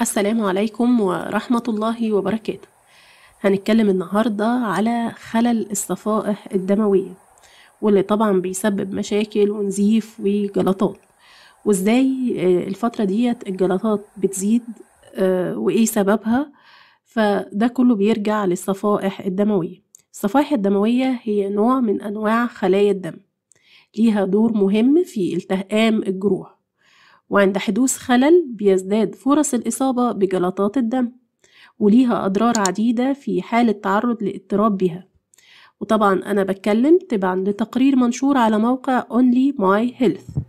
السلام عليكم ورحمة الله وبركاته هنتكلم النهاردة على خلل الصفائح الدموية واللي طبعا بيسبب مشاكل ونزيف وجلطات وازاي آه، الفترة ديت الجلطات بتزيد آه، وايه سببها فده كله بيرجع للصفائح الدموية الصفائح الدموية هي نوع من أنواع خلايا الدم ليها دور مهم في التهام الجروح وعند حدوث خلل بيزداد فرص الإصابة بجلطات الدم وليها أضرار عديدة في حال التعرض لاضطراب بها وطبعا أنا بتكلم تبعا لتقرير منشور على موقع Only My Health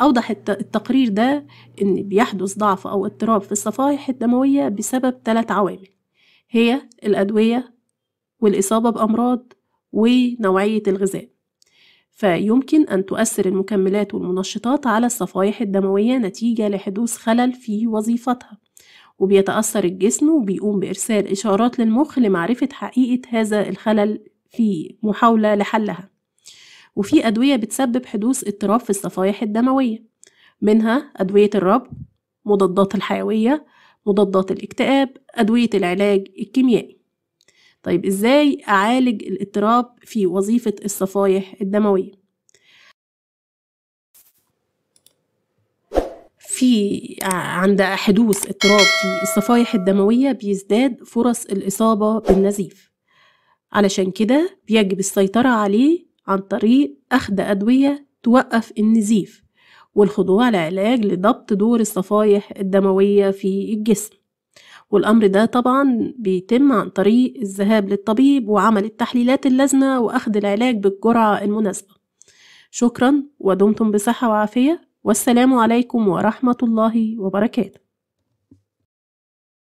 أوضح التقرير ده إن بيحدث ضعف أو اضطراب في الصفائح الدموية بسبب ثلاث عوامل هي الأدوية والإصابة بأمراض ونوعية الغذاء فيمكن أن تؤثر المكملات والمنشطات على الصفائح الدموية نتيجة لحدوث خلل في وظيفتها وبيتأثر الجسم وبيقوم بإرسال إشارات للمخ لمعرفة حقيقة هذا الخلل في محاولة لحلها وفي أدوية بتسبب حدوث اضطراب في الصفائح الدموية منها أدوية الربو مضادات الحيوية مضادات الاكتئاب أدوية العلاج الكيميائي طيب إزاي أعالج الاضطراب في وظيفة الصفائح الدموية في عند حدوث اضطراب في الصفائح الدموية بيزداد فرص الإصابة بالنزيف علشان كده بيجب السيطرة عليه عن طريق أخذ أدوية توقف النزيف والخضوع لعلاج لضبط دور الصفائح الدموية في الجسم والأمر ده طبعا بيتم عن طريق الذهاب للطبيب وعمل التحليلات اللازمة وأخذ العلاج بالجرعة المناسبة شكرا ودمتم بصحة وعافية والسلام عليكم ورحمة الله وبركاته